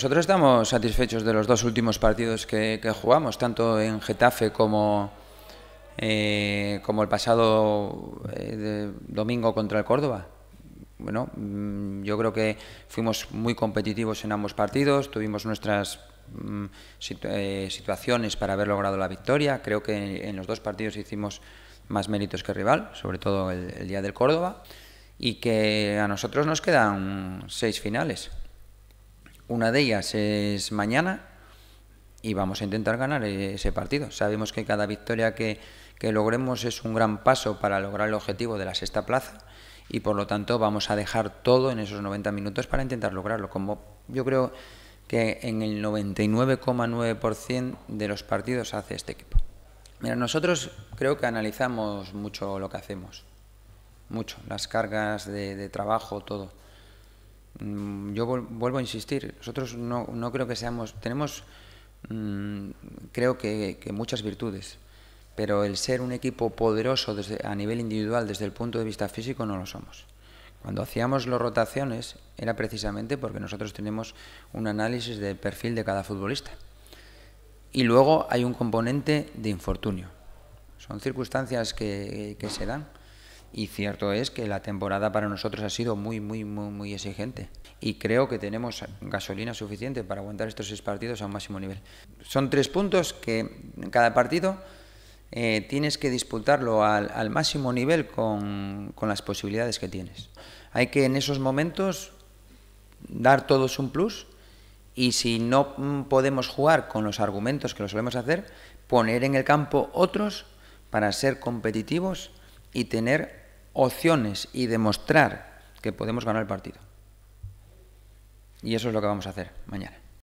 nosotros estamos satisfechos de los dos últimos partidos que, jugamos, tanto en Getafe como, eh, el pasado eh, domingo contra el Córdoba. Bueno, mm, yo creo que fuimos muy competitivos en ambos partidos, tuvimos nuestras mm, eh, situaciones para haber logrado la victoria. Creo que en, los dos partidos hicimos más méritos que rival, sobre todo el día del Córdoba, y que a nosotros nos quedan seis finales. Una de ellas es mañana y vamos a intentar ganar ese partido. Sabemos que cada victoria que, logremos es un gran paso para lograr el objetivo de la sexta plaza y por lo tanto vamos a dejar todo en esos 90 minutos para intentar lograrlo. Como yo creo que en el 99,9% de los partidos hace este equipo. Mira, nosotros creo que analizamos mucho lo que hacemos, mucho, las cargas de trabajo, todo. Mm, yo vuelvo a insistir, nosotros no, creo que seamos, tenemos mm, creo que, muchas virtudes, pero el ser un equipo poderoso desde, a nivel individual desde el punto de vista físico no lo somos. Cuando hacíamos las rotaciones era precisamente porque nosotros tenemos un análisis del perfil de cada futbolista. Y luego hay un componente de infortunio. Son circunstancias que se dan y cierto es que la temporada para nosotros ha sido muy, muy, muy, muy exigente. Y creo que tenemos gasolina suficiente para aguantar estos seis partidos a un máximo nivel. Son tres puntos que en cada partido eh, tienes que disputarlo al, máximo nivel con, con, las posibilidades que tienes. Hay que en esos momentos dar todos un plus y si no podemos jugar con los argumentos que lo solemos hacer, poner en el campo otros para ser competitivos y tener opciones y demostrar que podemos ganar el partido. Y eso es lo que vamos a hacer mañana.